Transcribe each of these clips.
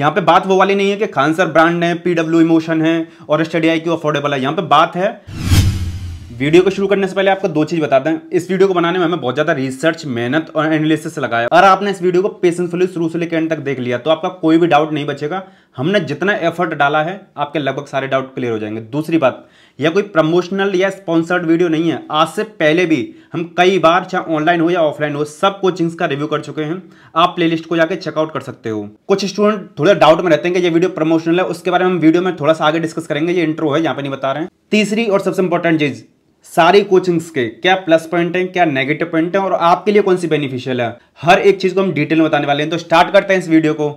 यहाँ पे बात वो वाली नहीं है कि खान सर ब्रांड है पीडब्ल्यू इमोशन है और स्टडी आई क्यू अफोर्डेबल है यहाँ पे बात है वीडियो को शुरू करने से पहले आपको दो चीज बता दें इस वीडियो को बनाने में हमें बहुत ज्यादा रिसर्च मेहनत और एनालिसिस लगाया और आपने इस वीडियो को पेशेंसफुली शुरू से लेकर एंड तक देख लिया तो आपका कोई भी डाउट नहीं बचेगा हमने जितना एफर्ट डाला है आपके लगभग सारे डाउट क्लियर हो जाएंगे दूसरी बात या कोई प्रमोशनल या स्पॉन्सर्ड वीडियो नहीं है आज से पहले भी हम कई बार चाहे ऑनलाइन हो या ऑफलाइन हो सब कोचिंग्स का रिव्यू कर चुके हैं आप प्लेलिस्ट को जाकर चेकआउट कर सकते हो कुछ स्टूडेंट थोड़े डाउट में रहते हैं कि ये वीडियो प्रमोशनल है उसके बारे में हम वीडियो में थोड़ा सा आगे डिस्कस करेंगे ये इंटरव्यू है यहाँ पर नहीं बता रहे हैं तीसरी और सबसे इंपॉर्टेंट चीज़ सारी कोचिंग्स के क्या प्लस पॉइंट हैं क्या नेगेटिव पॉइंट हैं और आपके लिए कौन सी बेनिफिशियल है हर एक चीज़ को हम डिटेल में बताने वाले हैं तो स्टार्ट करते हैं इस वीडियो को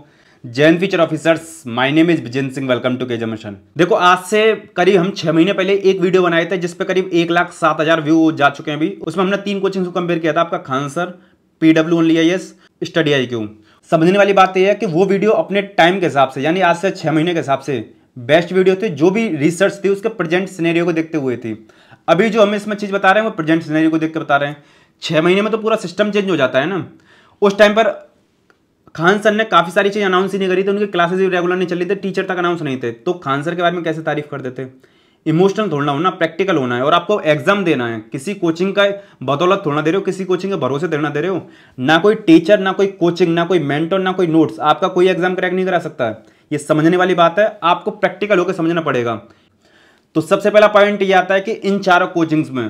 जैन future officers my name is Bijendra Singh welcome to केजम मिशन देखो आज से करीब हम छह महीने पहले एक वीडियो बनाए थे जिसपे करीब एक लाख सात हजार व्यू जा चुके हैं अभी उसमें हमने तीन कोचिंग को कंपेयर किया था आपका Khan sir PW only I S study I Q समझने वाली बात यह है कि वो वीडियो अपने टाइम के हिसाब से यानी आज से छह महीने के हिसाब से बेस्ट वीडियो थे जो भी रिसर्च थी उसके प्रेजेंट सिनेरियो को देखते हुए थी अभी जो हम इसमें चीज़ बता रहे हैं वो प्रेजेंट सिनेरियो को देख के बता रहे हैं छह महीने में तो पूरा सिस्टम चेंज हो जाता है ना उस टाइम पर खान सर ने काफ़ी सारी चीज़ अनाउंस ही नहीं करी थी उनकी क्लासेस भी रेगुलर नहीं चली थी टीचर तक अनाउंस नहीं थे तो खान सर के बारे में कैसे तारीफ कर देते इमोशनल थोड़ा होना प्रैक्टिकल होना है और आपको एग्जाम देना है किसी कोचिंग का बदौलत थोड़ा दे रहे हो किसी कोचिंग का भरोसे देना दे रहे हो ना कोई टीचर ना कोई कोचिंग ना कोई मेंटर ना कोई नोट्स आपका कोई एग्जाम क्रैक नहीं करा सकता है ये समझने वाली बात है आपको प्रैक्टिकल होकर समझना पड़ेगा तो सबसे पहला पॉइंट ये आता है कि इन चारों कोचिंग्स में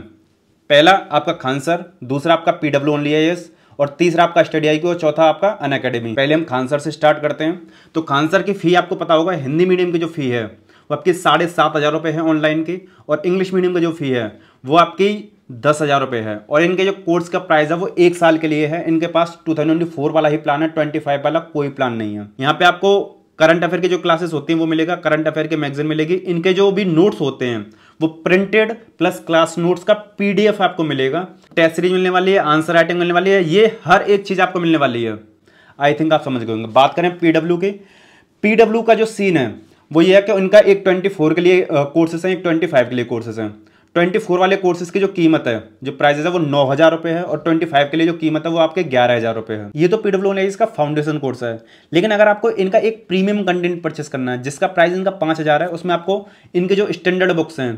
पहला आपका खान सर दूसरा आपका पीडब्ल्यू ओनली आई एस और तीसरा आपका स्टडी आई और चौथा आपका अन अकेडमी पहले हम खानसर से स्टार्ट करते हैं तो खानसर की फ़ी आपको पता होगा हिंदी मीडियम की जो फ़ी है वो आपकी साढ़े सात हज़ार रुपये है ऑनलाइन की और इंग्लिश मीडियम का जो फ़ी है वो आपकी दस हज़ार रुपये है और इनके जो कोर्स का प्राइस है वो एक साल के लिए है इनके पास टू थाउजेंड फोर वाला ही प्लान है ट्वेंटी फाइव वाला कोई प्लान नहीं है यहाँ पे आपको करंट अफेयर की जो क्लासेस होती हैं वो मिलेगा करंट अफेयर के मैगजीन मिलेगी इनके जो भी नोट्स होते हैं वो प्रिंटेड प्लस क्लास नोट्स का पीडीएफ आपको मिलेगा टेस्ट सीरीज मिलने वाली है आंसर राइटिंग मिलने वाली है ये हर एक चीज़ आपको मिलने वाली है आई थिंक आप समझ गए होंगे बात करें पीडब्ल्यू की पीडब्ल्यू का जो सीन है वो ये है कि उनका एक ट्वेंटी फोर के लिए कोर्सेज हैं एक ट्वेंटी फाइव के लिए कोर्सेज हैं ट्वेंटी फोर वाले कोर्सेज की जो कीमत है जो प्राइजेज है वो नौ हज़ार रुपये है और ट्वेंटी फाइव के लिए जो कीमत है वो आपके ग्यारह हज़ार रुपये है ये तो पीडब्ल्यू ने इसका फाउंडेशन कोर्स है लेकिन अगर आपको इनका एक प्रीमियम कंटेंट परचेस करना है जिसका प्राइस इनका पाँच हज़ार है उसमें आपको इनके जो स्टैंडर्ड बुक्स हैं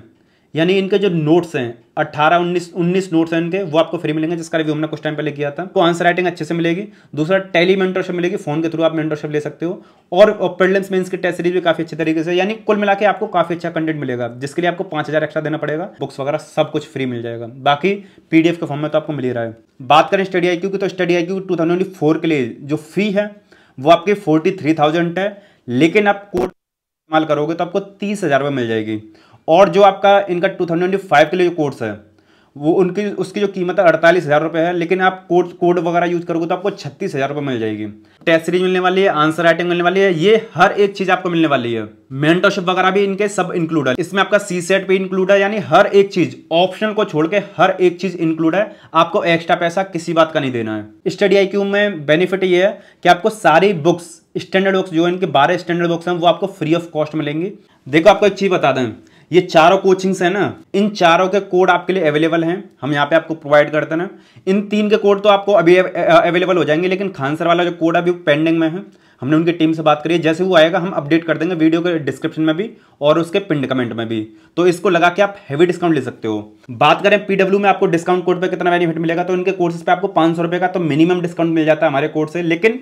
यानी इनके जो नोट्स हैं 18 19 19 नोट्स हैं इनके वो आपको फ्री मिलेंगे जिसका रिव्यू हमने कुछ टाइम पहले किया था तो आंसर राइटिंग अच्छे से मिलेगी दूसरा टेली मेंटरशिप मिलेगी फोन के थ्रू आप मेंटरशिप ले सकते हो और प्रिलिम्स मेंस की टेस्ट सीरीज भी काफी अच्छे तरीके से यानी कुल मिला आपको काफी अच्छा कंटेंट मिलेगा जिसके लिए आपको पांच एक्स्ट्रा देना पड़ेगा बुक्स वगैरह सब कुछ फ्री मिल जाएगा बाकी पीडीएफ के फॉर्म में तो आपको मिल रहा है बात करें स्टडी आई की तो स्टडी आई क्यू के लिए जो फी है वो आपकी फोर्टी है लेकिन आप कोर्ट इस्तेमाल करोगे तो आपको तीस हज़ार रुपये मिल जाएगी और जो आपका इनका टू थाउजेंड फाइव के लिए जो कोर्स है वो उनकी उसकी जो कीमत है अड़तालीस हज़ार रुपये है लेकिन आप कोड कोड वगैरह यूज करोगे तो आपको छत्तीस हज़ार रुपये मिल जाएगी टेस्ट सीरीज मिलने वाली है आंसर राइटिंग मिलने वाली है ये हर एक चीज़ आपको मिलने वाली है मेंटरशिप वगैरह भी इनके सब इंक्लूड है इसमें आपका सी सेट भी इंक्लूड है यानी हर एक चीज़ ऑप्शनल को छोड़ के हर एक चीज़ इंक्लूड है आपको एक्स्ट्रा पैसा किसी बात का नहीं देना है स्टडी आई क्यू में बेनिफिट ये है कि आपको सारी बुक्स स्टैंडर्ड बुक्स जो इनके बारह स्टैंडर्ड बुक्स हैं वो आपको फ्री ऑफ कॉस्ट मिलेंगी देखो आपको एक चीज़ बता दें ये चारों कोचिंग्स है ना इन चारों के कोड आपके लिए अवेलेबल हैं हम यहाँ पे आपको प्रोवाइड करते हैं इन तीन के कोड तो आपको अभी अवेलेबल हो जाएंगे लेकिन खानसर वाला जो कोड अभी पेंडिंग में है हमने उनकी टीम से बात करी है जैसे वो आएगा हम अपडेट कर देंगे वीडियो के डिस्क्रिप्शन में भी और उसके पिंड कमेंट में भी तो इसको लगा के आप हैवी डिस्काउंट ले सकते हो बात करें पीडब्ल्यू में आपको डिस्काउंट कोड पे कितना बेनिफिट मिलेगा तो इनके कोर्सेज पे आपको पांच सौ का तो मिनिमम डिस्काउंट मिल जाता है हमारे कोर्स से लेकिन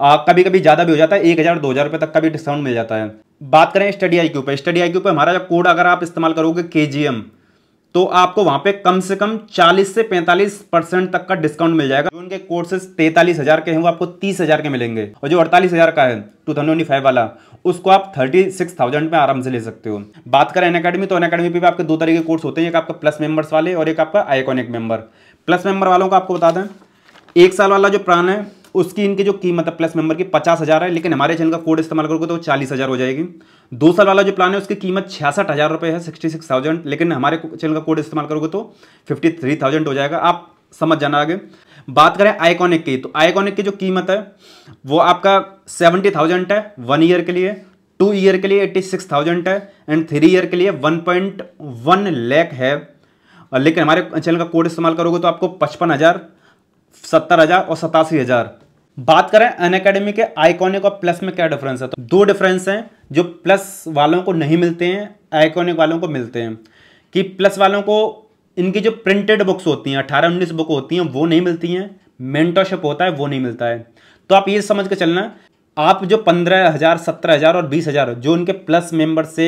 आ, कभी कभी ज़्यादा भी हो जाता है एक हज़ार दो हज़ार रुपये तक का भी डिस्काउंट मिल जाता है बात करें स्टडी आई क्यू पर स्टडी आई क्यू पर हमारा जब कोड अगर आप इस्तेमाल करोगे के जी एम तो आपको वहां पे कम से कम 40 से 45 परसेंट तक का डिस्काउंट मिल जाएगा जो उनके कोर्सेज तैतालीस हजार के हैं वो आपको तीस हजार के मिलेंगे और जो अड़तालीस हजार का है टू थाउजेंड फाइव वाला उसको आप थर्टी सिक्स थाउजेंड में आराम से ले सकते हो बात करें अन अकेडमी तो अन अकेडमी पे भी आपके दो तरह के कोर्स होते हैं एक आपका प्लस मेंबर्स वाले और एक आपका आइकॉनिक मेंबर प्लस मेंबर वालों का आपको बता दें एक साल वाला जो प्लान है उसकी इनके जो कीमत है प्लस मेंबर की पचास हज़ार है लेकिन हमारे चैनल का कोड इस्तेमाल करोगे तो चालीस हज़ार हो जाएगी दो साल वाला जो प्लान है उसकी कीमत छियासठ हज़ार रुपये है सिक्सटी सिक्स थाउजेंड लेकिन हमारे चैनल का कोड इस्तेमाल करोगे तो फिफ्टी थ्री थाउजेंड हो जाएगा आप समझ जाना आगे बात करें आइकॉनिक की तो आइकॉनिक की जो कीमत है वो आपका सेवेंटी थाउजेंड है वन ईयर के लिए टू ईयर के लिए एट्टी सिक्स थाउजेंड है एंड थ्री ईयर के लिए वन पॉइंट वन लैख है लेकिन हमारे चैनल का कोड इस्तेमाल करोगे तो आपको पचपन हज़ार सत्तर हज़ार और सतासी हज़ार बात करें अन अकेडमी के आइकॉनिक और प्लस में क्या डिफरेंस है तो दो डिफरेंस हैं जो प्लस वालों को नहीं मिलते हैं आइकॉनिक वालों को मिलते हैं कि प्लस वालों को इनकी जो प्रिंटेड बुक्स होती हैं अठारह उन्नीस बुक होती हैं वो नहीं मिलती हैं मेंटरशिप होता है वो नहीं मिलता है तो आप ये समझ के चलना आप जो पंद्रह हज़ार सत्रह हज़ार और बीस हज़ार जो इनके प्लस मेंबर से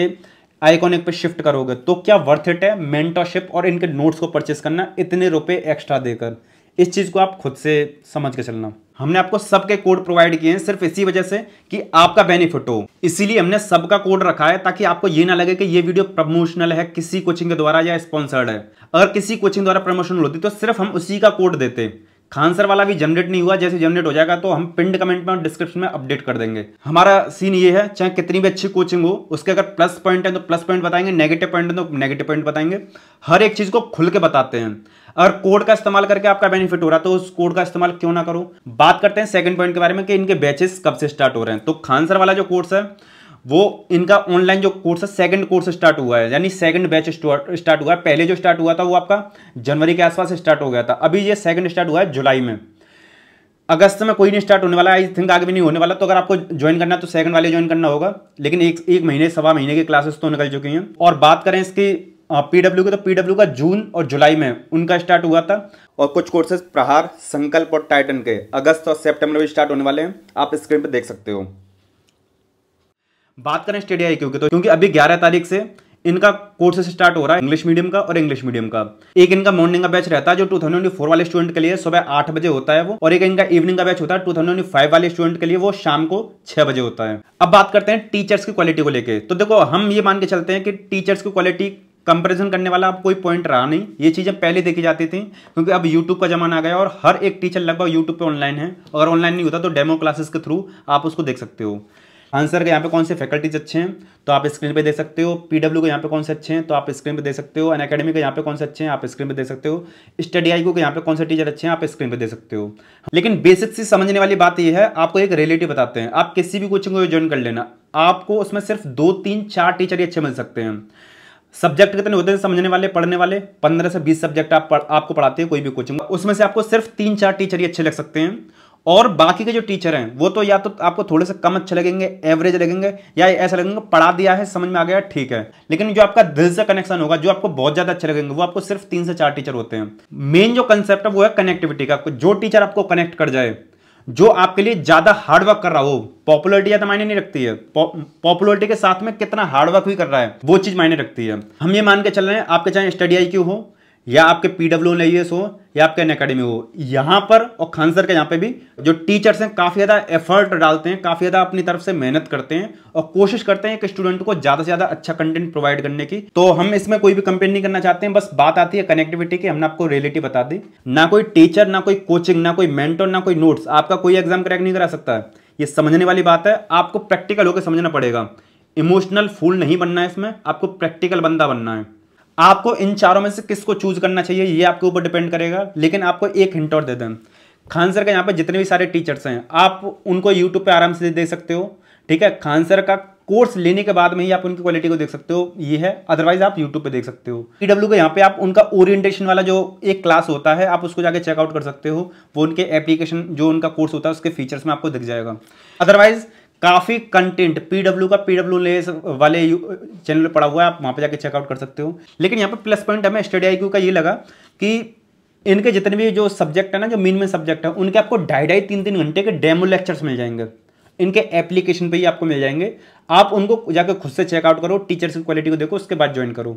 आइकॉनिक पे शिफ्ट करोगे तो क्या वर्थ इट है मेंटरशिप और इनके नोट्स को परचेस करना इतने रुपए एक्स्ट्रा देकर इस चीज़ को आप खुद से समझ के चलना हमने आपको सबके कोड प्रोवाइड किए हैं सिर्फ इसी वजह से कि आपका बेनिफिट हो इसीलिए हमने सबका कोड रखा है ताकि आपको ये ना लगे कि ये वीडियो प्रमोशनल है किसी कोचिंग के द्वारा या स्पॉन्सर्ड है अगर किसी कोचिंग द्वारा प्रमोशनल होती तो सिर्फ हम उसी का कोड देते खानसर वाला भी जनरेट नहीं हुआ जैसे जनरेट हो जाएगा तो हम पिंड कमेंट में और डिस्क्रिप्शन में अपडेट कर देंगे हमारा सीन ये है चाहे कितनी भी अच्छी कोचिंग हो उसके अगर प्लस पॉइंट है तो प्लस पॉइंट बताएंगे नेगेटिव पॉइंट है तो नेगेटिव पॉइंट बताएंगे हर एक चीज़ को खुल के बताते हैं अगर कोड का इस्तेमाल करके आपका बेनिफिट हो रहा है तो उस कोड का इस्तेमाल क्यों ना करो बात करते हैं सेकंड पॉइंट के बारे में कि इनके बैचेस कब से स्टार्ट हो रहे हैं तो खान सर वाला जो कोर्स है वो इनका ऑनलाइन जो कोर्स है सेकंड कोर्स स्टार्ट हुआ है यानी सेकंड बैच स्टार्ट हुआ है पहले जो स्टार्ट हुआ था वो आपका जनवरी के आसपास स्टार्ट हो गया था अभी ये सेकंड स्टार्ट हुआ है जुलाई में अगस्त में कोई नहीं स्टार्ट होने वाला आई थिंक आगे भी नहीं होने वाला तो अगर आपको ज्वाइन करना है तो सेकंड वाले ज्वाइन करना होगा लेकिन एक एक महीने सवा महीने की क्लासेस तो निकल चुकी हैं और बात करें इसकी पीडब्ल्यू का तो पीडब्ल्यू का जून और जुलाई में उनका स्टार्ट हुआ था और कुछ कोर्सेज प्रहार संकल्प और टाइटन के अगस्त और सेप्टेम्बर में स्टार्ट होने वाले हैं आप स्क्रीन पर देख सकते हो बात करें स्टेडिया आई की तो क्योंकि अभी ग्यारह तारीख से इनका कोर्सेस स्टार्ट हो रहा है इंग्लिश मीडियम का और इंग्लिश मीडियम का एक इनका मॉर्निंग का बैच रहता है जो फोर वाले स्टूडेंट के लिए सुबह आठ बजे होता है वो और एक इनका इवनिंग का बैच होता है टू थाउजेंड फाइव वाले स्टूडेंट के लिए वो शाम को छह बजे होता है अब बात करते हैं टीचर्स की क्वालिटी को लेकर तो देखो हम ये मान के चलते हैं कि टीचर्स की क्वालिटी कंपेरिजन करने वाला अब कोई पॉइंट रहा नहीं ये चीज़ें पहले देखी जाती थी क्योंकि अब यूट्यूब का जमाना आ गया और हर एक टीचर लगभग यूट्यूब पे ऑनलाइन है अगर ऑनलाइन नहीं होता तो डेमो क्लासेस के थ्रू आप उसको देख सकते हो आंसर के यहाँ पे कौन से फैकल्टीज अच्छे हैं तो आप स्क्रीन पे देख सकते हो पीडब्ल्यू के यहाँ पे कौन से अच्छे हैं तो आप स्क्रीन पे देख सकते हो एन अकेडमी के यहाँ पे कौन से अच्छे हैं आप स्क्रीन पे देख सकते हो स्टडी आई को यहाँ पे कौन से टीचर अच्छे हैं आप स्क्रीन पे देख सकते हो लेकिन बेसिक सी समझने वाली बात यह है आपको एक रिलेटिव बताते हैं आप किसी भी कोचिंग को ज्वाइन कर लेना आपको उसमें सिर्फ दो तीन चार टीचर ही अच्छे मिल सकते हैं सब्जेक्ट कितने होते हैं समझने वाले पढ़ने वाले पंद्रह से बीस सब्जेक्ट आप पढ़, आपको पढ़ाते हैं कोई भी कोचिंग उसमें से आपको सिर्फ तीन चार टीचर ही अच्छे लग सकते हैं और बाकी के जो टीचर हैं वो तो या तो आपको थोड़े से कम अच्छे लगेंगे एवरेज लगेंगे या ऐसा लगेंगे पढ़ा दिया है समझ में आ गया ठीक है लेकिन जो आपका दिल से कनेक्शन होगा जो आपको बहुत ज्यादा अच्छे लगेंगे वो आपको सिर्फ तीन से चार टीचर होते हैं मेन जो कंसेप्ट है वो है कनेक्टिविटी का जो टीचर आपको कनेक्ट कर जाए जो आपके लिए ज़्यादा हार्डवर्क कर रहा हो पॉपुलरिटी ज़्यादा मायने नहीं रखती है पॉपुलरिटी के साथ में कितना हार्डवर्क भी कर रहा है वो चीज़ मायने रखती है हम ये मान के चल रहे हैं आपके चाहे स्टडी आई क्यू हो या आपके पीडब्ल्यू एल एस हो या आपके एन अकेडमी हो यहाँ पर और खानसर के यहाँ पे भी जो टीचर्स हैं काफ़ी ज़्यादा एफर्ट डालते हैं काफ़ी ज़्यादा अपनी तरफ से मेहनत करते हैं और कोशिश करते हैं कि स्टूडेंट को ज़्यादा से ज़्यादा अच्छा कंटेंट प्रोवाइड करने की तो हम इसमें कोई भी कंप्लेन नहीं करना चाहते हैं बस बात आती है कनेक्टिविटी की हमने आपको रियलिटी बता दी ना कोई टीचर ना कोई कोचिंग ना कोई मेंटोर ना कोई नोट्स आपका कोई एग्जाम क्रैक नहीं करा सकता है ये समझने वाली बात है आपको प्रैक्टिकल होकर समझना पड़ेगा इमोशनल फूल नहीं बनना है इसमें आपको प्रैक्टिकल बंदा बनना है आपको इन चारों में से किसको चूज करना चाहिए ये आपके ऊपर डिपेंड करेगा लेकिन आपको एक हिंट और दे दें खान सर के यहाँ पे जितने भी सारे टीचर्स हैं आप उनको यूट्यूब पे आराम से देख सकते हो ठीक है खान सर का कोर्स लेने के बाद में ही आप उनकी क्वालिटी को देख सकते हो ये है अदरवाइज आप यूट्यूब पे देख सकते हो ई डब्ल्यू के यहाँ पे आप उनका ओरिएंटेशन वाला जो एक क्लास होता है आप उसको जाके चेकआउट कर सकते हो वो उनके एप्लीकेशन जो उनका कोर्स होता है उसके फीचर्स में आपको दिख जाएगा अदरवाइज़ काफ़ी कंटेंट पीडब्ल्यू का पीडब्ल्यू ले वाले चैनल पड़ा हुआ है आप वहाँ पे जाके चेकआउट कर सकते हो लेकिन यहाँ पे प्लस पॉइंट हमें स्टडी आई का ये लगा कि इनके जितने भी जो सब्जेक्ट है ना जो मेन मेन सब्जेक्ट है उनके आपको ढाई ढाई तीन तीन घंटे के डेमो लेक्चर्स मिल जाएंगे इनके एप्लीकेशन पे ही आपको मिल जाएंगे आप उनको जाकर खुद से चेकआउट करो टीचर्स की क्वालिटी को देखो उसके बाद ज्वाइन करो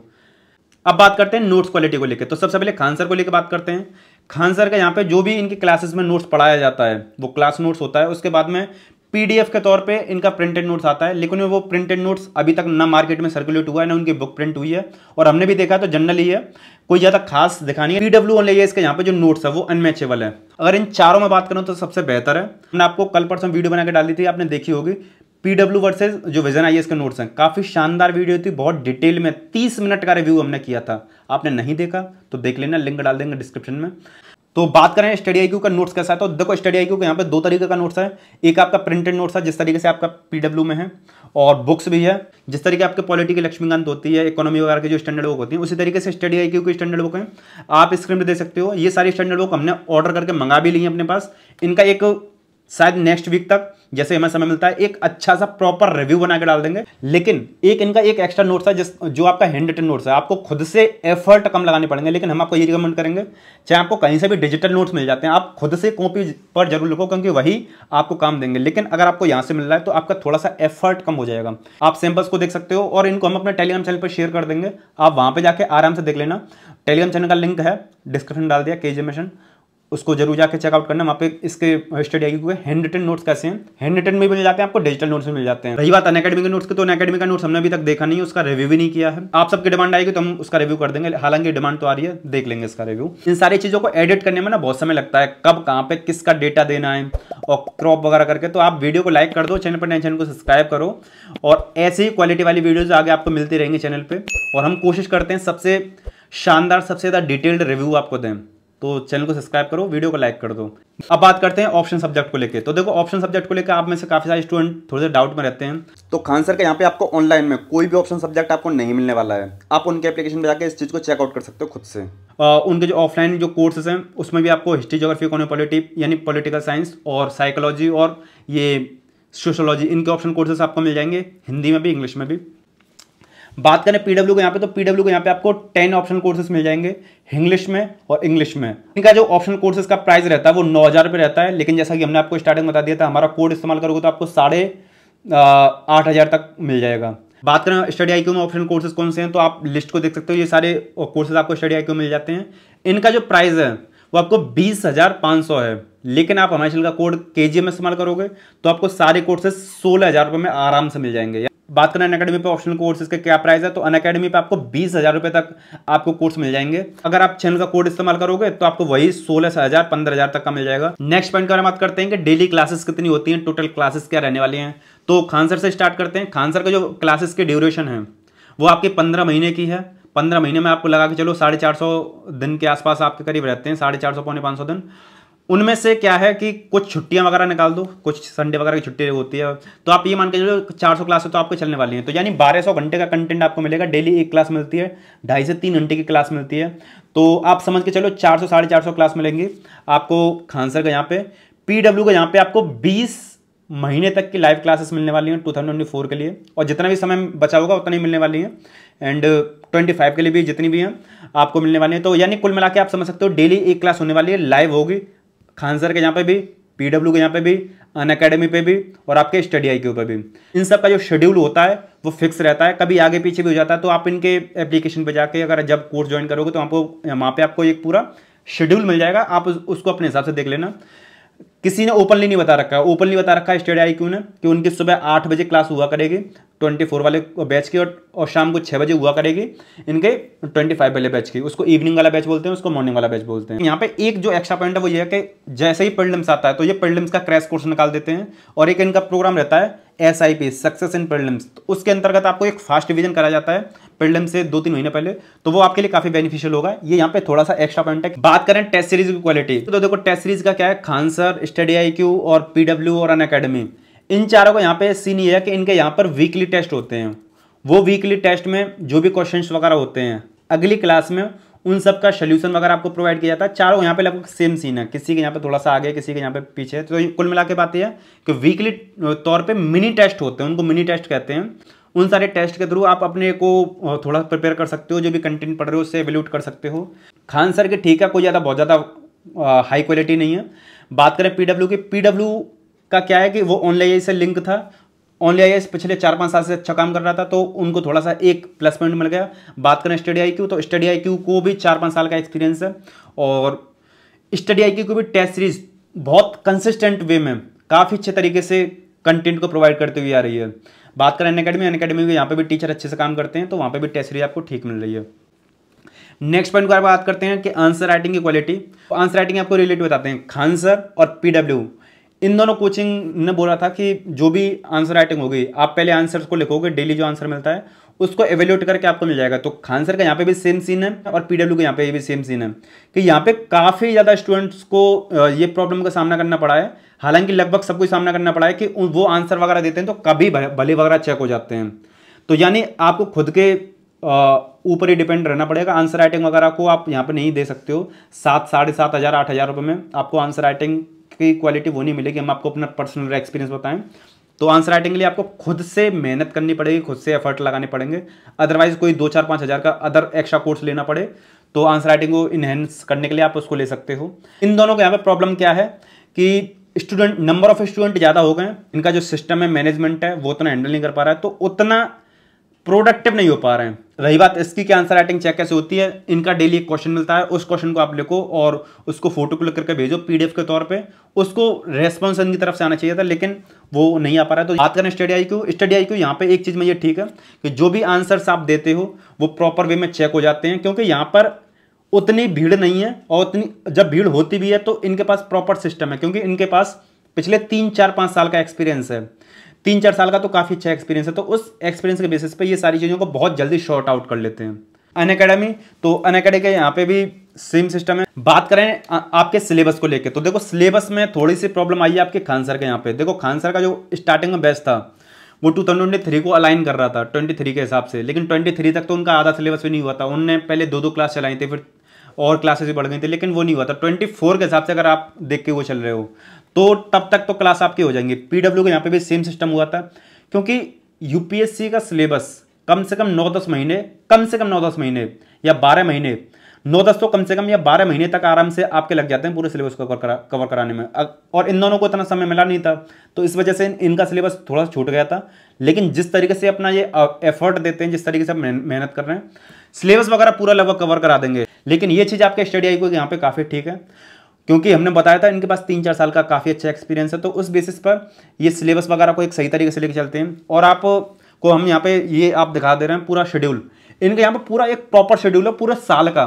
अब बात करते हैं नोट्स क्वालिटी को लेकर तो सबसे पहले खान सर को लेकर बात करते हैं खान सर का यहाँ पे जो भी इनके क्लासेस में नोट्स पढ़ाया जाता है वो क्लास नोट्स होता है उसके बाद में पीडीएफ के तौर पे इनका प्रिंटेड नोट्स आता है लेकिन वो प्रिंटेड नोट्स अभी तक ना मार्केट में सर्कुलेट हुआ है ना उनकी बुक प्रिंट हुई है और हमने भी देखा तो जनरली है कोई ज़्यादा खास दिखानी है पीडब्ल्यू ओनली इसके यहाँ पे जो नोट्स है वो अनमेचेबल है अगर इन चारों में बात करूँ तो सबसे बेहतर है मैंने आपको कल परसों वीडियो बनाकर के डाली थी आपने देखी होगी पीडब्ल्यू वर्सेज जो विजन आई इसके नोट्स हैं काफ़ी शानदार वीडियो थी बहुत डिटेल में तीस मिनट का रिव्यू हमने किया था आपने नहीं देखा तो देख लेना लिंक डाल देंगे डिस्क्रिप्शन में तो बात करें स्टडी आई का नोट्स कैसा है तो देखो स्टडी आई का यहाँ पे दो तरीके का नोट्स है एक आपका प्रिंटेड नोट्स है जिस तरीके से आपका पीडब्ल्यू में है और बुक्स भी है जिस तरीके आपके पॉलिटी की लक्ष्मीकांत होती है इकोनॉमी वगैरह की जो स्टैंडर्ड बुक होती है उसी तरीके से स्टडी आई की स्टैंडर्ड बुक है आप स्क्रीन पर दे सकते हो ये सारी स्टैंडर्ड बुक हमने ऑर्डर करके मंगा भी ली है अपने पास इनका एक शायद नेक्स्ट वीक तक जैसे हमें समय मिलता है एक अच्छा सा प्रॉपर रिव्यू बना के डाल देंगे लेकिन एक इनका एक एक्स्ट्रा नोट्स है जिस जो आपका हैंड रिटन नोट्स है आपको खुद से एफर्ट कम लगाने पड़ेंगे लेकिन हम आपको ये रिकमेंड करेंगे चाहे आपको कहीं से भी डिजिटल नोट्स मिल जाते हैं आप खुद से कॉपी पर जरूर लिखो क्योंकि वही आपको काम देंगे लेकिन अगर आपको यहाँ से मिल रहा है तो आपका थोड़ा सा एफर्ट कम हो जाएगा आप सैम्पल्स को देख सकते हो और इनको हम अपने टेलीग्राम चैनल पर शेयर कर देंगे आप वहाँ पर जाकर आराम से देख लेना टेलीग्राम चैनल का लिंक है डिस्क्रिप्शन डाल दिया के मिशन उसको जरूर जाकर चेकआउट करना वहाँ पे इसके स्टडी आई हुए हैंड रिटन नोट्स कैसे हैं हैंड रिटन में मिल जाते हैं आपको डिजिटल नोट्स में मिल जाते हैं रही बात अनकेडमी के नोट्स के तो अकेडमी का नोट्स हमने अभी तक देखा नहीं उसका रिव्यू भी नहीं किया है आप सबकी डिमांड आएगी तो हम उसका रिव्यू कर देंगे हालांकि डिमांड तो आ रही है देख लेंगे इसका रिव्यू इन सारी चीज़ों को एडिट करने में ना बहुत समय लगता है कब कहाँ पे किसका डेटा देना है और क्रॉप वगैरह करके तो आप वीडियो को लाइक कर दो चैनल पर नए चैनल को सब्सक्राइब करो और ऐसे ही क्वालिटी वाली वीडियोज आगे आपको मिलती रहेंगी चैनल पर और हम कोशिश करते हैं सबसे शानदार सबसे ज़्यादा डिटेल्ड रिव्यू आपको दें तो चैनल को सब्सक्राइब करो वीडियो को लाइक कर दो अब बात करते हैं ऑप्शन सब्जेक्ट को लेकर तो देखो ऑप्शन सब्जेक्ट को लेकर आप में से काफी सारे स्टूडेंट थोड़े से डाउट में रहते हैं तो खान सर के यहाँ पे आपको ऑनलाइन में कोई भी ऑप्शन सब्जेक्ट आपको नहीं मिलने वाला है आप उनके एप्लीकेशन पर जाकर इस चीज को चेकआउट कर सकते हो खुद से आ, उनके जो ऑफलाइन जो कोर्सेस हैं उसमें भी आपको हिस्ट्री जोग्राफी इकोनॉमी पॉलिटी यानी पोलिटिकल साइंस और साइकोलॉजी और ये सोशोलॉजी इनके ऑप्शन कोर्सेस आपको मिल जाएंगे हिंदी में भी इंग्लिश में भी बात करें पीडब्ल्यू को यहाँ पे तो पीडब्ल्यू को यहाँ पे आपको टेन ऑप्शनल कोर्सेज मिल जाएंगे इंग्लिश में और इंग्लिश में इनका जो ऑप्शनल कोर्सेज का प्राइस रहता है वो नौ हज़ार रुपये रहता है लेकिन जैसा कि हमने आपको स्टार्टिंग बता दिया था हमारा कोड इस्तेमाल करोगे तो आपको साढ़े आठ हज़ार तक मिल जाएगा बात करें स्टडी आई में ऑप्शन कोर्सेज कौन से हैं तो आप लिस्ट को देख सकते हो ये सारे कोर्सेज आपको स्टडी आई मिल जाते हैं इनका जो प्राइस है वो आपको बीस हज़ार पाँच सौ है लेकिन आप हमारे चैनल का कोड के में इस्तेमाल करोगे तो आपको सारे कोर्सेज सोलह हज़ार रुपये में आराम से मिल जाएंगे बात करें अनकेडमी अकेडमी पर ऑप्शनल कोर्सेज का क्या प्राइस है तो अन अकेडमी पर आपको बीस हज़ार रुपये तक आपको कोर्स मिल जाएंगे अगर आप चैनल का कोड इस्तेमाल करोगे तो आपको वही सोलह हज़ार पंद्रह हज़ार तक का मिल जाएगा नेक्स्ट पॉइंट की बात करते हैं कि डेली क्लासेस कितनी होती हैं टोटल क्लासेस क्या रहने वाली हैं तो खानसर से स्टार्ट करते हैं खानसर का जो क्लासेस के ड्यूरेशन है वो आपके पंद्रह महीने की है पंद्रह महीने में आपको लगा के चलो साढ़े चार सौ दिन के आसपास आपके करीब रहते हैं साढ़े चार सौ पौने पाँच सौ दिन उनमें से क्या है कि कुछ छुट्टियां वगैरह निकाल दो कुछ संडे वगैरह की छुट्टी होती है तो आप ये मान के चलो चार सौ क्लास तो आपको चलने वाली हैं तो यानी बारह सौ घंटे का कंटेंट आपको मिलेगा डेली एक क्लास मिलती है ढाई से तीन घंटे की क्लास मिलती है तो आप समझ के चलो चार सौ साढ़े चार सौ क्लास मिलेंगी आपको खानसर का यहाँ पे पी डब्ल्यू का यहाँ पे आपको बीस महीने तक की लाइव क्लासेस मिलने वाली हैं टू थाउजेंड फोर के लिए और जितना भी समय बचा होगा उतना ही मिलने वाली है एंड ट्वेंटी फाइव के लिए भी जितनी भी हैं आपको मिलने वाली हैं तो यानी कुल मिला के आप समझ सकते हो डेली एक क्लास होने वाली है लाइव होगी खान सर के यहाँ पे भी पी डब्ल्यू के यहाँ पे भी अन अकेडमी पे भी और आपके स्टडी आई पर भी इन सब का जो शेड्यूल होता है वो फिक्स रहता है कभी आगे पीछे भी हो जाता है तो आप इनके एप्लीकेशन पे जाके अगर जब कोर्स ज्वाइन करोगे तो आपको वहाँ पे आपको एक पूरा शेड्यूल मिल जाएगा आप उसको अपने हिसाब से देख लेना किसी ने ओपनली नहीं बता रखा है ओपनली बता रखा है स्टडी आई क्यू ने कि उनकी सुबह आठ बजे क्लास हुआ करेगी ट्वेंटी फोर वाले बैच की और, और शाम को छः बजे हुआ करेगी इनके ट्वेंटी फाइव वाले बैच की उसको इवनिंग वाला बैच बोलते हैं उसको मॉर्निंग वाला बैच बोलते हैं यहाँ पे एक जो एक्स्ट्रा पॉइंट है वो ये है कि जैसे ही प्रिलिम्स आता है तो ये प्रिलिम्स का क्रैश कोर्स निकाल देते हैं और एक इनका प्रोग्राम रहता है S I P success in prelims तो उसके अंतर्गत आपको एक फास्ट डिवीजन करा जाता है प्रिलिम्स से दो तीन महीने पहले तो वो आपके लिए काफी बेनिफिशियल होगा ये यहाँ पे थोड़ा सा एक्स्ट्रा पॉइंट है बात करें टेस्ट सीरीज की क्वालिटी तो देखो टेस्ट सीरीज का क्या है खानसर स्टडी आई क्यू और पीडब्ल्यू और अन अकेडमी इन चारों को यहाँ पे सीन ये है कि इनके यहाँ पर वीकली टेस्ट होते हैं वो वीकली टेस्ट में जो भी क्वेश्चन वगैरह होते हैं अगली क्लास में उन सब का सोल्यूशन वगैरह आपको प्रोवाइड किया जाता है चारों यहाँ पे लगभग सेम सीन है किसी के यहाँ पे थोड़ा सा आगे किसी के यहाँ पे पीछे तो कुल मिला के बात यह है कि वीकली तौर पे मिनी टेस्ट होते हैं उनको मिनी टेस्ट कहते हैं उन सारे टेस्ट के थ्रू आप अपने को थोड़ा प्रिपेयर कर सकते हो जो भी कंटेंट पढ़ रहे हो उससे एवेल्यूट कर सकते हो खान सर के ठीक है कोई ज़्यादा बहुत ज़्यादा हाई क्वालिटी नहीं है बात करें पीडब्ल्यू की पीडब्ल्यू का क्या है कि वो ऑनलाइन से लिंक था ओनली आई पिछले चार पाँच साल से अच्छा काम कर रहा था तो उनको थोड़ा सा एक प्लस पॉइंट मिल गया बात करें स्टडी आई तो स्टडी आई को भी चार पाँच साल का एक्सपीरियंस है और स्टडी आई को भी टेस्ट सीरीज बहुत कंसिस्टेंट वे में काफ़ी अच्छे तरीके से कंटेंट को प्रोवाइड करते हुए आ रही है बात करें अनकेडमी अकेडमी अन यहाँ पर भी टीचर अच्छे से काम करते हैं तो वहाँ पर भी टेस्ट सीरीज आपको ठीक मिल रही है नेक्स्ट पॉइंट की बात करते हैं कि आंसर राइटिंग की क्वालिटी आंसर राइटिंग आपको रिलेटिव बताते हैं खान सर और पीडब्ल्यू इन दोनों कोचिंग ने बोला था कि जो भी आंसर राइटिंग होगी आप पहले आंसर्स को लिखोगे डेली जो आंसर मिलता है उसको एवेल्यूट करके आपको मिल जाएगा तो खान सर का यहाँ पे भी सेम सीन है और पीडब्ल्यू का यहाँ पे भी सेम सीन है कि यहाँ पे काफ़ी ज़्यादा स्टूडेंट्स को ये प्रॉब्लम का सामना करना पड़ा है हालांकि लगभग सबको सामना करना पड़ा है कि वो आंसर वगैरह देते हैं तो कभी भले वगैरह चेक हो जाते हैं तो यानी आपको खुद के ऊपर ही डिपेंड रहना पड़ेगा आंसर राइटिंग वगैरह को आप यहाँ पे नहीं दे सकते हो सात साढ़े सात हज़ार आठ हज़ार रुपये में आपको आंसर राइटिंग की क्वालिटी वो नहीं मिलेगी हम आपको अपना पर्सनल एक्सपीरियंस बताएं तो आंसर राइटिंग के लिए आपको खुद से मेहनत करनी पड़ेगी खुद से एफर्ट लगाने पड़ेंगे अदरवाइज कोई दो चार पाँच हज़ार का अदर एक्स्ट्रा कोर्स लेना पड़े तो आंसर राइटिंग को इन्हेंस करने के लिए आप उसको ले सकते हो इन दोनों के यहाँ पर प्रॉब्लम क्या है कि स्टूडेंट नंबर ऑफ स्टूडेंट ज़्यादा हो गए इनका जो सिस्टम है मैनेजमेंट है वो उतना हैंडल नहीं कर पा रहा है तो उतना प्रोडक्टिव नहीं हो पा रहे हैं रही बात इसकी क्या आंसर राइटिंग चेक कैसे होती है इनका डेली एक क्वेश्चन मिलता है उस क्वेश्चन को आप लिखो और उसको फोटो क्लिक करके भेजो पीडीएफ के तौर पे उसको रेस्पॉन्स इनकी तरफ से आना चाहिए था लेकिन वो नहीं आ पा रहा है तो बात करें study I Q study I Q यहाँ पर एक चीज़ में ये ठीक है कि जो भी आंसर्स आप देते हो वो प्रॉपर वे में चेक हो जाते हैं क्योंकि यहाँ पर उतनी भीड़ नहीं है और उतनी जब भीड़ होती भी है तो इनके पास प्रॉपर सिस्टम है क्योंकि इनके पास पिछले तीन चार पाँच साल का एक्सपीरियंस है तीन चार साल का तो काफ़ी अच्छा एक्सपीरियंस है तो उस एक्सपीरियंस के बेसिस पे ये सारी चीज़ों को बहुत जल्दी शॉर्ट आउट कर लेते हैं अन अकेडमी तो अन अकेडमी के यहाँ पे भी सेम सिस्टम है बात करें आपके सिलेबस को लेकर तो देखो सिलेबस में थोड़ी सी प्रॉब्लम आई है आपके खान सर के यहाँ पे देखो खान सर का जो स्टार्टिंग में बेस्ट था वो टू थाउजेंड ट्वेंटी थ्री को अलाइन कर रहा था ट्वेंटी थ्री के हिसाब से लेकिन ट्वेंटी थ्री तक तो उनका आधा सिलेबस भी नहीं हुआ था उनने पहले दो दो क्लास चलाई थी फिर और क्लासेस भी बढ़ गई थी लेकिन वो नहीं हुआ था ट्वेंटी फोर के हिसाब से अगर आप देख के वो चल रहे हो तो तब तक तो क्लास आपकी हो जाएंगी पीडब्ल्यू का यहाँ पे भी सेम सिस्टम हुआ था क्योंकि यूपीएससी का सिलेबस कम से कम नौ दस महीने कम से कम नौ दस महीने या बारह महीने नौ दस तो कम से कम या बारह महीने तक आराम से आपके लग जाते हैं पूरे सिलेबस को कवर करा कवर कराने में और इन दोनों को इतना समय मिला नहीं था तो इस वजह से इन, इनका सिलेबस थोड़ा छूट गया था लेकिन जिस तरीके से अपना ये एफर्ट देते हैं जिस तरीके से मेहनत कर रहे हैं सिलेबस वगैरह पूरा लगभग कवर करा देंगे लेकिन ये चीज़ आपके स्टडी आई को यहाँ पे काफ़ी ठीक है क्योंकि हमने बताया था इनके पास तीन चार साल का काफ़ी अच्छा एक्सपीरियंस है तो उस बेसिस पर ये सिलेबस वगैरह को एक सही तरीके से लेकर चलते हैं और आप को हम यहाँ पे ये आप दिखा दे रहे हैं पूरा शेड्यूल इनके यहाँ पे पूरा एक प्रॉपर शेड्यूल है पूरे साल का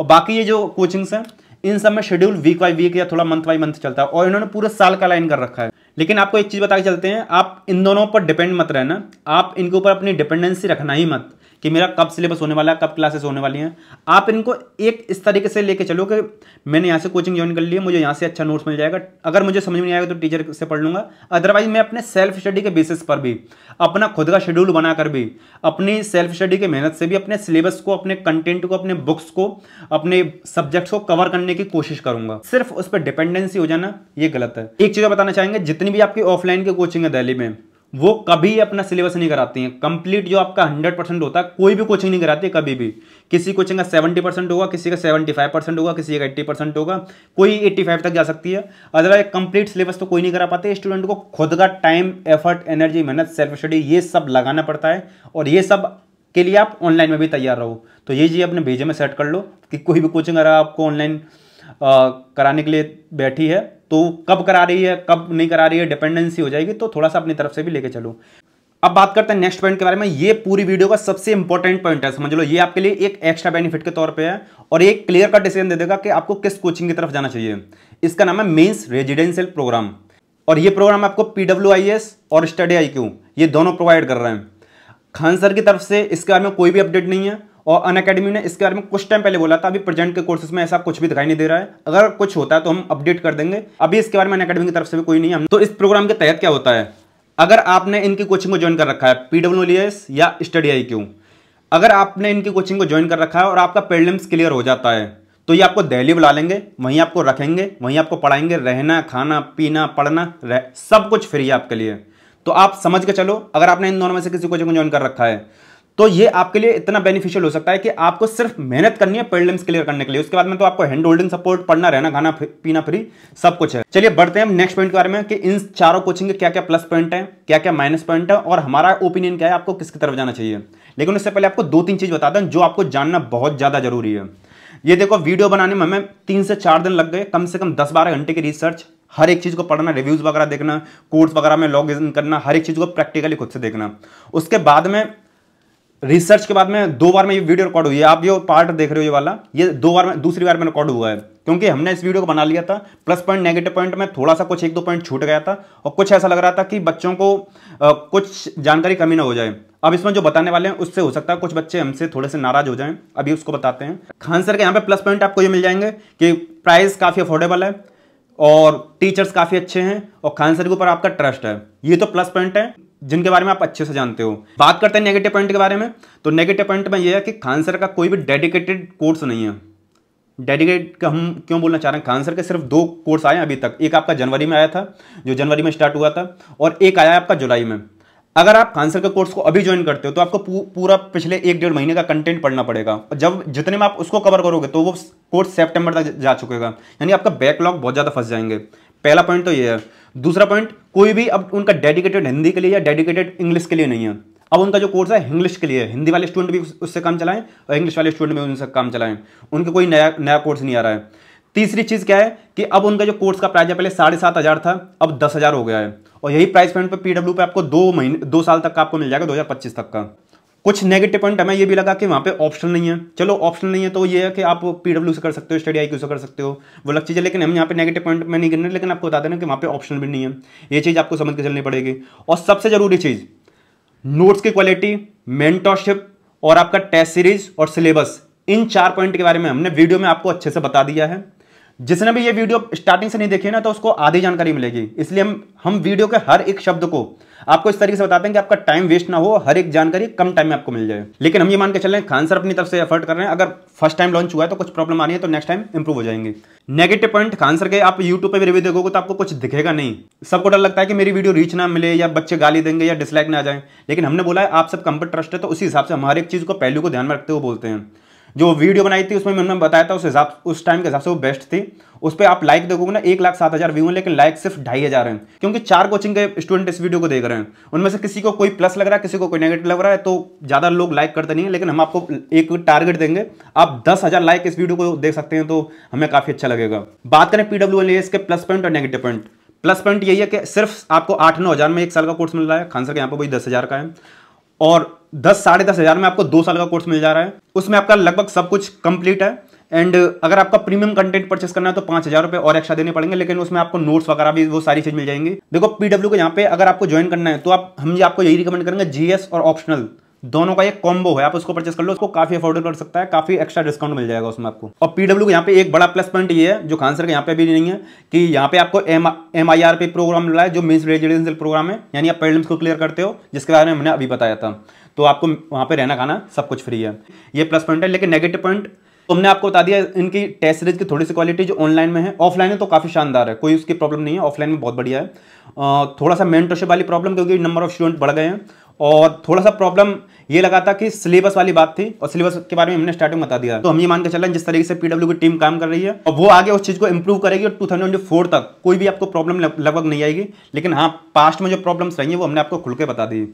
और बाकी ये जो कोचिंग्स हैं इन सब में शेड्यूल वीक बाई वीक या थोड़ा मंथ बाई मंथ चलता है और इन्होंने पूरे साल का लाइन कर रखा है लेकिन आपको एक चीज़ बता के चलते हैं आप इन दोनों पर डिपेंड मत रहना आप इनके ऊपर अपनी डिपेंडेंसी रखना ही मत कि मेरा कब सिलेबस होने वाला है कब क्लासेस होने वाली हैं आप इनको एक इस तरीके से लेके चलो कि मैंने यहाँ से कोचिंग ज्वाइन कर ली है मुझे यहाँ से अच्छा नोट्स मिल जाएगा अगर मुझे समझ में नहीं आएगा तो टीचर से पढ़ लूँगा अदरवाइज मैं अपने सेल्फ स्टडी के बेसिस पर भी अपना खुद का शेड्यूल बनाकर भी अपनी सेल्फ स्टडी की मेहनत से भी अपने सिलेबस को अपने कंटेंट को अपने बुक्स को अपने सब्जेक्ट्स को कवर करने की कोशिश करूंगा सिर्फ उस पर डिपेंडेंसी हो जाना ये गलत है एक चीज़ बताना चाहेंगे जितनी भी आपकी ऑफलाइन की कोचिंग है दिल्ली में वो कभी अपना सिलेबस नहीं कराती हैं कंप्लीट जो आपका हंड्रेड परसेंट होता है कोई भी कोचिंग नहीं कराती कभी भी किसी कोचिंग का सेवेंटी परसेंट होगा किसी का सेवेंटी फाइव परसेंट होगा किसी का एट्टी परसेंट होगा कोई एट्टी फाइव तक जा सकती है अदरवाइज कंप्लीट सिलेबस तो कोई नहीं करा पाते स्टूडेंट को खुद का टाइम एफर्ट एनर्जी मेहनत सेल्फ स्टडी ये सब लगाना पड़ता है और ये सब के लिए आप ऑनलाइन में भी तैयार रहो तो ये चीज़ अपने भेजे में सेट कर लो कि कोई भी कोचिंग अगर आपको ऑनलाइन कराने के लिए बैठी है तो कब करा रही है कब नहीं करा रही है डिपेंडेंसी हो जाएगी तो थोड़ा सा अपनी तरफ से भी लेके चलो अब बात करते हैं नेक्स्ट पॉइंट के बारे में ये पूरी वीडियो का सबसे इंपॉर्टेंट पॉइंट है समझ लो ये आपके लिए एक एक्स्ट्रा बेनिफिट के तौर पे है और एक क्लियर का डिसीजन दे देगा कि आपको किस कोचिंग की तरफ जाना चाहिए इसका नाम है मेन्स रेजिडेंशियल प्रोग्राम और ये प्रोग्राम आपको पीडब्ल्यू और स्टडी आई ये दोनों प्रोवाइड कर रहे हैं खान सर की तरफ से इसके बारे में कोई भी अपडेट नहीं है और अन अकेडमी ने इसके बारे में कुछ टाइम पहले बोला था अभी प्रेजेंट के कोर्सेज में ऐसा कुछ भी दिखाई नहीं दे रहा है अगर कुछ होता है तो हम अपडेट कर देंगे अभी इसके बारे में अन अकेडमी की तरफ से भी कोई नहीं है तो इस प्रोग्राम के तहत क्या होता है अगर आपने इनकी कोचिंग को ज्वाइन कर रखा है पीडब्ल्यू e या स्टडी आई क्यू अगर आपने इनकी कोचिंग को ज्वाइन कर रखा है और आपका पेडलिम्स क्लियर हो जाता है तो ये आपको दहली बुला लेंगे वहीं आपको रखेंगे वहीं आपको पढ़ाएंगे रहना खाना पीना पढ़ना सब कुछ फ्री है आपके लिए तो आप समझ के चलो अगर आपने इन दोनों में से किसी कोचिंग को ज्वाइन कर रखा है तो ये आपके लिए इतना बेनिफिशियल हो सकता है कि आपको सिर्फ मेहनत करनी है प्रिलिम्स क्लियर करने के लिए उसके बाद में तो आपको हैंड होल्डिंग सपोर्ट पढ़ना रहना खाना पीना फ्री सब कुछ है चलिए बढ़ते हैं हम नेक्स्ट पॉइंट के बारे में कि इन चारों कोचिंग के क्या क्या प्लस पॉइंट है क्या क्या माइनस पॉइंट है और हमारा ओपिनियन क्या है आपको किसकी तरफ जाना चाहिए लेकिन उससे पहले आपको दो तीन चीज़ बता दें जो आपको जानना बहुत ज़्यादा जरूरी है ये देखो वीडियो बनाने में हमें तीन से चार दिन लग गए कम से कम दस बारह घंटे की रिसर्च हर एक चीज़ को पढ़ना रिव्यूज़ वगैरह देखना कोर्स वगैरह में लॉग इन करना हर एक चीज़ को प्रैक्टिकली खुद से देखना उसके बाद में रिसर्च के बाद में दो बार में ये वीडियो रिकॉर्ड हुई है आप जो पार्ट देख रहे हो ये वाला ये दो बार में दूसरी बार में रिकॉर्ड हुआ है क्योंकि हमने इस वीडियो को बना लिया था प्लस पॉइंट नेगेटिव पॉइंट में थोड़ा सा कुछ एक दो पॉइंट छूट गया था और कुछ ऐसा लग रहा था कि बच्चों को आ, कुछ जानकारी कमी ना हो जाए अब इसमें जो बताने वाले हैं उससे हो सकता है कुछ बच्चे हमसे थोड़े से नाराज हो जाए अभी उसको बताते हैं खान सर के यहाँ पे प्लस पॉइंट आपको ये मिल जाएंगे कि प्राइस काफ़ी अफोर्डेबल है और टीचर्स काफ़ी अच्छे हैं और खान सर के ऊपर आपका ट्रस्ट है ये तो प्लस पॉइंट है जिनके बारे में आप अच्छे से जानते हो बात करते हैं नेगेटिव पॉइंट के बारे में तो नेगेटिव पॉइंट में यह है कि खान सर का कोई भी डेडिकेटेड कोर्स नहीं है डेडिकेट का हम क्यों बोलना चाह रहे हैं खान सर के सिर्फ दो कोर्स आए हैं अभी तक एक आपका जनवरी में आया था जो जनवरी में स्टार्ट हुआ था और एक आया आपका जुलाई में अगर आप खानसर के कोर्स को अभी ज्वाइन करते हो तो आपको पूरा पिछले एक डेढ़ महीने का कंटेंट पढ़ना पड़ेगा और जब जितने में आप उसको कवर करोगे तो वो कोर्स सेप्टेम्बर तक जा चुकेगा यानी आपका बैकलॉग बहुत ज़्यादा फंस जाएंगे पहला पॉइंट तो ये है दूसरा पॉइंट कोई भी अब उनका डेडिकेटेड हिंदी के लिए या डेडिकेटेड इंग्लिश के लिए नहीं है अब उनका जो कोर्स है इंग्लिश के लिए हिंदी वाले स्टूडेंट भी उससे काम चलाएं और इंग्लिश वाले स्टूडेंट भी उनसे काम चलाएं उनके कोई नया नया कोर्स नहीं आ रहा है तीसरी चीज़ क्या है कि अब उनका जो कोर्स का प्राइस है पहले साढ़े सात हज़ार था अब दस हज़ार हो गया है और यही प्राइस पॉइंट पर पीडब्ल्यू पे आपको दो महीने दो साल तक का आपको मिल जाएगा दो हज़ार पच्चीस तक का कुछ नेगेटिव पॉइंट हमें ये भी लगा कि वहाँ पे ऑप्शन नहीं है चलो ऑप्शन नहीं है तो ये है कि आप पीडब्ल्यू से कर सकते हो स्टडी आई से कर सकते हो वो अलग चीज़ है लेकिन हम यहाँ पे नेगेटिव पॉइंट में नहीं करना लेकिन आपको बता देना कि वहाँ पे ऑप्शन भी नहीं है ये चीज़ आपको समझ के चलनी पड़ेगी और सबसे ज़रूरी चीज़ नोट्स की क्वालिटी मेंटोरशिप और आपका टेस्ट सीरीज और सिलेबस इन चार पॉइंट के बारे में हमने वीडियो में आपको अच्छे से बता दिया है जिसने भी ये वीडियो स्टार्टिंग से नहीं देखी है ना तो उसको आधी जानकारी मिलेगी इसलिए हम हम वीडियो के हर एक शब्द को आपको इस तरीके से बताते हैं कि आपका टाइम वेस्ट ना हो हर एक जानकारी कम टाइम में आपको मिल जाए लेकिन हम ये मान के चल रहे हैं खान सर अपनी तरफ से एफर्ट कर रहे हैं अगर फर्स्ट टाइम लॉन्च हुआ है तो कुछ प्रॉब्लम आ रही है तो नेक्स्ट टाइम इंप्रूव हो जाएंगे नेगेटिव पॉइंट खान सर के आप यूट्यूब पर भी रिव्यू देखोगे तो आपको कुछ दिखेगा नहीं सबको डर लगता है कि मेरी वीडियो रीच ना मिले या बच्चे गाली देंगे या डिसलाइक ना आ जाए लेकिन हमने बोला है आप सब कंप्यूटर ट्रस्ट है तो उसी हिसाब से हम हर एक चीज़ को पहलू को ध्यान में रखते हुए बोलते हैं जो वीडियो बनाई थी उसमें मैंने बताया था उस हिसाब उस टाइम के हिसाब से वो बेस्ट थी उस पर आप लाइक देखोगे ना एक लाख सात हज़ार व्यू है लेकिन लाइक सिर्फ ढाई हज़ार है क्योंकि चार कोचिंग के स्टूडेंट इस वीडियो को देख रहे हैं उनमें से किसी को कोई प्लस लग रहा है किसी को कोई नेगेटिव लग रहा है तो ज़्यादा लोग लाइक करते नहीं है लेकिन हम आपको एक टारगेट देंगे आप दस हज़ार लाइक इस वीडियो को देख सकते हैं तो हमें काफ़ी अच्छा लगेगा बात करें पीडब्ल्यू एल के प्लस पॉइंट और नेगेटिव पॉइंट प्लस पॉइंट यही है कि सिर्फ आपको आठ नौ हज़ार में एक साल का कोर्स मिल रहा है खान सर के यहाँ पर वही दस हज़ार का है और दस साढ़े दस हज़ार में आपको दो साल का कोर्स मिल जा रहा है उसमें आपका लगभग सब कुछ कंप्लीट है एंड अगर आपका प्रीमियम कंटेंट परचेस करना है तो पाँच हजार रुपए और एक्स्ट्रा देने पड़ेंगे लेकिन उसमें आपको नोट्स वगैरह भी वो सारी चीज मिल जाएंगी देखो पीडब्ल्यू को यहाँ पे अगर आपको ज्वाइन करना है तो आप हम आपको यही रिकमेंड करेंगे जीएस और ऑप्शनल दोनों का एक कॉम्बो है आप उसको परचेस कर लो उसको काफी अफोर्डेबल कर सकता है काफी एक्स्ट्रा डिस्काउंट मिल जाएगा उसमें आपको और पीडब्ल्यू का यहाँ पे एक बड़ा प्लस पॉइंट ये है जो खानसर का यहाँ पे भी नहीं है कि यहाँ पे आपको एम आई आर पे प्रोग्राम मिला है जो मीन्स रेजिडेंशियल प्रोग्राम है यानी आप पेडम्स को क्लियर करते हो जिसके बारे में हमने अभी बताया था तो आपको वहाँ पे रहना खाना सब कुछ फ्री है ये प्लस पॉइंट है लेकिन नेगेटिव पॉइंट हमने आपको बता दिया इनकी टेस्ट सीरीज की थोड़ी सी क्वालिटी जो ऑनलाइन में है ऑफलाइन में तो काफ़ी शानदार है कोई उसकी प्रॉब्लम नहीं है ऑफलाइन में बहुत बढ़िया है थोड़ा सा मेंटरशिप वाली प्रॉब्लम क्योंकि नंबर ऑफ स्टूडेंट बढ़ गए हैं और थोड़ा सा प्रॉब्लम ये लगा था कि सिलेबस वाली बात थी और सिलेबस के बारे में हमने स्टार्टिंग बता दिया तो हम ये मान के चल जिस तरीके से पीडब्ल्यू की टीम काम कर रही है और वो आगे उस चीज़ को इंप्रूव करेगी और टू तक कोई भी आपको प्रॉब्लम लगभग नहीं आएगी लेकिन हाँ पास्ट में जो प्रॉब्लम्स रही हैं वो हमने आपको खुल के बता दी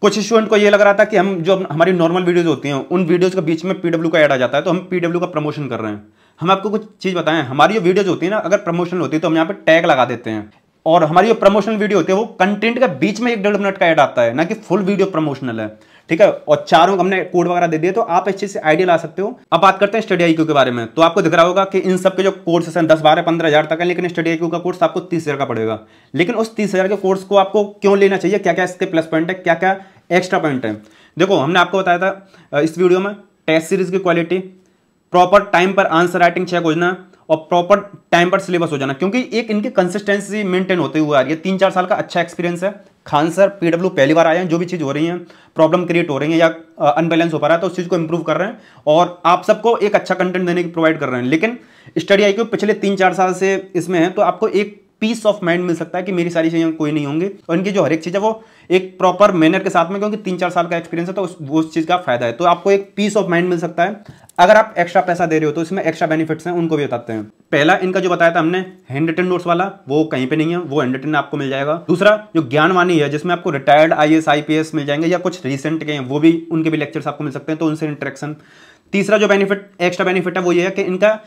कुछ स्टूडेंट को ये लग रहा था कि हम जो हमारी नॉर्मल वीडियोज होती हैं उन वीडियोज के बीच में पीडब्ल्यू का एड आ जाता है तो हम पीडब्ल्यू का प्रमोशन कर रहे हैं हम आपको कुछ चीज़ बताएं हमारी जो वीडियोज होती है ना अगर प्रमोशन होती है तो हम यहाँ पे टैग लगा देते हैं और हमारी जो प्रमोशनल वीडियो होती है वो कंटेंट का बीच में एक डेढ़ मिनट का ऐड आता है ना कि फुल वीडियो प्रमोशनल है ठीक है और चारों हमने कोड वगैरह दे दिए तो आप अच्छे से आइडिया ला सकते हो अब बात करते हैं स्टडी आईक्यू के बारे में तो आपको दिख रहा होगा कि इन सब के जो कोर्सेस हैं दस बारह पंद्रह हज़ार तक है लेकिन स्टडी आईक्यू का कोर्स आपको तीस हज़ार का पड़ेगा लेकिन उस तीस हज़ार के कोर्स को आपको क्यों लेना चाहिए क्या क्या इसके प्लस पॉइंट है क्या क्या एक्स्ट्रा पॉइंट है देखो हमने आपको बताया था इस वीडियो में टेस्ट सीरीज की क्वालिटी प्रॉपर टाइम पर आंसर राइटिंग चेक होना और प्रॉपर टाइम पर सिलेबस हो जाना क्योंकि एक इनकी कंसिस्टेंसी मेंटेन होते हुए आ रही है तीन चार साल का अच्छा एक्सपीरियंस है खान सर पीडब्ल्यू पहली बार आए हैं जो भी चीज़ हो रही है प्रॉब्लम क्रिएट हो रही है या अनबैलेंस हो पा रहा है तो उस चीज़ को इंप्रूव कर रहे हैं और आप सबको एक अच्छा कंटेंट देने की प्रोवाइड कर रहे हैं लेकिन स्टडी आई पिछले तीन चार साल से इसमें है तो आपको एक पीस ऑफ माइंड मिल सकता है कि मेरी सारी चीज़ें कोई नहीं होंगे और इनकी जो हर एक चीज़ है वो एक प्रॉपर मैनर के साथ में क्योंकि तीन चार साल का एक्सपीरियंस है तो वो उस चीज़ का फायदा है तो आपको एक पीस ऑफ माइंड मिल सकता है अगर आप एक्स्ट्रा पैसा दे रहे हो तो इसमें एक्स्ट्रा बेनिफिट्स हैं उनको भी बताते हैं पहला इनका जो बताया था हमने हैंड रिटन नोट्स वाला वो कहीं पे नहीं है वो हैंड रिटन आपको मिल जाएगा दूसरा जो ज्ञानवानी है जिसमें आपको रिटायर्ड आई एस आई मिल जाएंगे या कुछ रिसेंट के हैं वो भी उनके भी लेक्चर्स आपको मिल सकते हैं तो उनसे इंटरेक्शन तीसरा जो बेनिफिट एक्स्ट्रा बेनिफिट है वो ये है कि इनका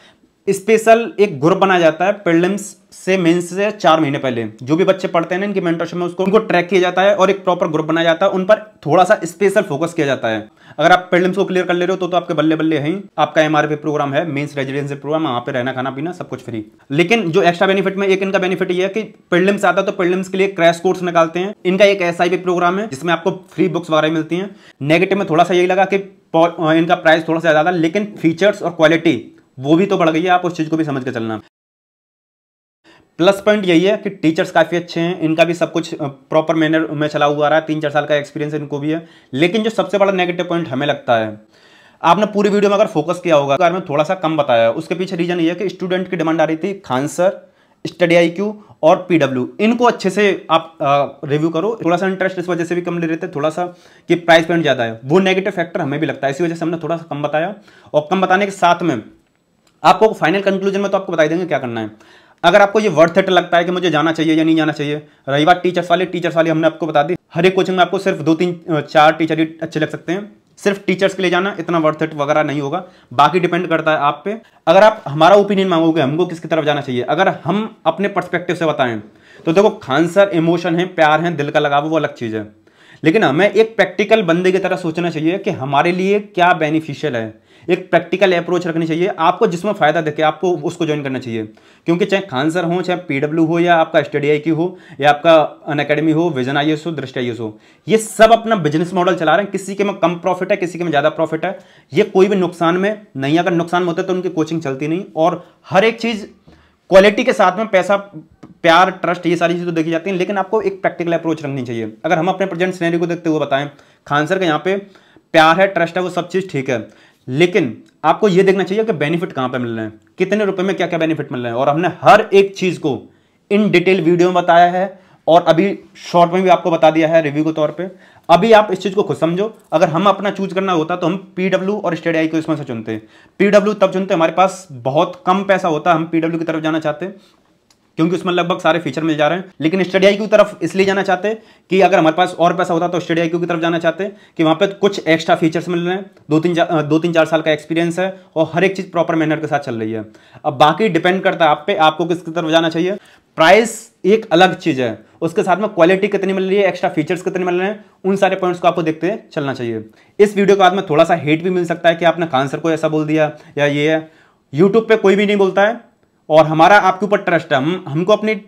स्पेशल एक ग्रुप बनाया जाता है पेडलिम्स से मेंस से चार महीने पहले जो भी बच्चे पढ़ते हैं ना इनकी मेंटरशिप में उसको उनको ट्रैक किया जाता है और एक प्रॉपर ग्रुप बनाया जाता है उन पर थोड़ा सा स्पेशल फोकस किया जाता है अगर आप प्रीलिम्स को क्लियर कर ले रहे हो तो, तो आपके बल्ले बल्ले हैं आपका एम प्रोग्राम है मेन्स रेजिडेंसी प्रोग्राम वहां पर रहना खाना पीना सब कुछ फ्री लेकिन जो एक्स्ट्रा बेनिफिट में एक इनका बेनिफिट ये है कि प्रीलिम्स आता है तो प्रीलिम्स के लिए क्रैश कोर्स निकालते हैं इनका एक एस प्रोग्राम है जिसमें आपको फ्री बुक्स वगैरह मिलती हैं नेगेटिव में थोड़ा सा यही लगा कि इनका प्राइस थोड़ा सा ज़्यादा लेकिन फीचर्स और क्वालिटी वो भी तो बढ़ गई है आप उस चीज़ को भी समझ के चलना प्लस पॉइंट यही है कि टीचर्स काफ़ी अच्छे हैं इनका भी सब कुछ प्रॉपर मैनर में चला हुआ रहा है तीन चार साल का एक्सपीरियंस इनको भी है लेकिन जो सबसे बड़ा नेगेटिव पॉइंट हमें लगता है आपने पूरी वीडियो में अगर फोकस किया होगा अगर मैं थोड़ा सा कम बताया उसके पीछे रीजन ये है कि स्टूडेंट की डिमांड आ रही थी Khan sir study I Q और पी डब्ल्यू इनको अच्छे से आप रिव्यू करो थोड़ा सा इंटरेस्ट इस वजह से भी कम ले रहे थे थोड़ा सा कि प्राइस पॉइंट ज़्यादा है वो नेगेटिव फैक्टर हमें भी लगता है इसी वजह से हमने थोड़ा सा कम बताया और कम बताने के साथ में आपको फाइनल कंक्लूजन में तो आपको बताई देंगे क्या करना है अगर आपको ये वर्थ इट लगता है कि मुझे जाना चाहिए या नहीं जाना चाहिए रही बात टीचर्स वाले टीचर्स वाले हमने आपको बता दी हर एक कोचिंग में आपको सिर्फ दो तीन चार टीचर ही अच्छे लग सकते हैं सिर्फ टीचर्स के लिए जाना इतना वर्थ इट वगैरह नहीं होगा बाकी डिपेंड करता है आप पे अगर आप हमारा ओपिनियन मांगोगे हमको किसकी तरफ जाना चाहिए अगर हम अपने पर्सपेक्टिव से बताएं तो देखो खानसर इमोशन है प्यार है दिल का लगाव वो अलग चीज़ है लेकिन हमें एक प्रैक्टिकल बंदे की तरह सोचना चाहिए कि हमारे लिए क्या बेनिफिशियल है एक प्रैक्टिकल अप्रोच रखनी चाहिए आपको जिसमें फ़ायदा देखे आपको उसको ज्वाइन करना चाहिए क्योंकि चाहे खानसर हो चाहे पीडब्ल्यू हो या आपका स्टडी आई हो या आपका अन अकेडमी हो विजन आई हो दृष्टि आई हो ये सब अपना बिजनेस मॉडल चला रहे हैं किसी के में कम प्रॉफिट है किसी के में ज़्यादा प्रॉफिट है ये कोई भी नुकसान में नहीं अगर नुकसान में होता है तो उनकी कोचिंग चलती नहीं और हर एक चीज़ क्वालिटी के साथ में पैसा प्यार ट्रस्ट ये सारी चीज़ें तो देखी जाती हैं लेकिन आपको एक प्रैक्टिकल अप्रोच रखनी चाहिए अगर हम अपने प्रेजेंट सिनेरियो को देखते हुए बताएं खान सर के यहाँ पे प्यार है ट्रस्ट है वो सब चीज़ ठीक है लेकिन आपको यह देखना चाहिए कि बेनिफिट कहां पर मिल रहे हैं कितने रुपए में क्या क्या बेनिफिट मिल रहे हैं और हमने हर एक चीज को इन डिटेल वीडियो में बताया है और अभी शॉर्ट में भी आपको बता दिया है रिव्यू के तौर पे अभी आप इस चीज़ को खुद समझो अगर हम अपना चूज करना होता तो हम पीडब्ल्यू और स्टेड आई को इसमें से चुनते पीडब्ल्यू तब चुनते हमारे पास बहुत कम पैसा होता हम पीडब्ल्यू की तरफ जाना चाहते क्योंकि उसमें लगभग सारे फीचर मिल जा रहे हैं लेकिन स्टडी आई की तरफ इसलिए जाना चाहते कि अगर हमारे पास और पैसा होता तो स्टडी आई की तरफ जाना चाहते कि वहाँ पर कुछ एक्स्ट्रा फीचर्स मिल रहे हैं दो तीन दो तीन चार साल का एक्सपीरियंस है और हर एक चीज़ प्रॉपर मैनर के साथ चल रही है अब बाकी डिपेंड करता है आप पे आपको किसकी तरफ जाना चाहिए प्राइस एक अलग चीज़ है उसके साथ में क्वालिटी कितनी मिल रही है एक्स्ट्रा फीचर्स कितने मिल रहे हैं उन सारे पॉइंट्स को आपको देखते चलना चाहिए इस वीडियो के बाद में थोड़ा सा हेट भी मिल सकता है कि आपने कांसर को ऐसा बोल दिया या ये है यूट्यूब पर कोई भी नहीं बोलता है और हमारा आपके ऊपर ट्रस्ट है हम हमको अपने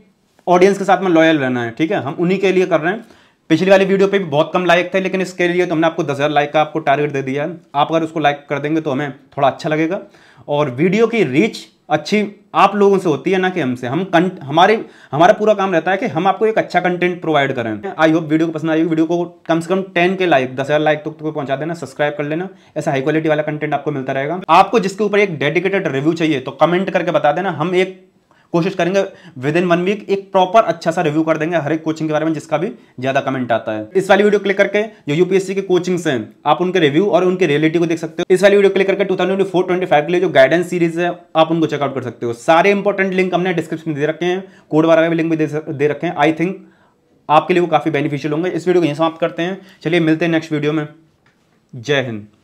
ऑडियंस के साथ में लॉयल रहना है ठीक है हम उन्हीं के लिए कर रहे हैं पिछली वाली वीडियो पे भी बहुत कम लाइक थे लेकिन इसके लिए तो हमने आपको दस हज़ार लाइक का आपको टारगेट दे दिया है आप अगर उसको लाइक कर देंगे तो हमें थोड़ा अच्छा लगेगा और वीडियो की रीच अच्छी आप लोगों से होती है ना कि हमसे हम कंट हमारे हमारा पूरा काम रहता है कि हम आपको एक अच्छा कंटेंट प्रोवाइड करें आई होप वीडियो को पसंद आएगी वीडियो को कम से कम टेन के लाइक दस हज़ार लाइक तक तो, तो पहुंचा देना सब्सक्राइब कर लेना ऐसा हाई क्वालिटी वाला कंटेंट आपको मिलता रहेगा आपको जिसके ऊपर एक डेडिकेटेड रिव्यू चाहिए तो कमेंट करके बता देना हम एक कोशिश करेंगे विद इन वन वीक एक प्रॉपर अच्छा सा रिव्यू कर देंगे हर एक कोचिंग के बारे में जिसका भी ज्यादा कमेंट आता है इस वाली वीडियो क्लिक करके जो यूपीएससी के कोचिंग्स हैं आप उनके रिव्यू और उनके रियलिटी को देख सकते हो इस वाली वीडियो क्लिक करके टू थाउजेंड के लिए जो गाइडेंस सीरीज है आप उनको चेकआउट कर सकते हो सारे इंपॉर्टेंट लिंक हमने डिस्क्रिप्शन दे रखे हैं कोड वगैरह भी लिंक भी दे रखे हैं आई थिंक आपके लिए वो काफ़ी बेनिफिशियल होंगे इस वीडियो को यहीं समाप्त करते हैं चलिए मिलते हैं नेक्स्ट वीडियो में जय हिंद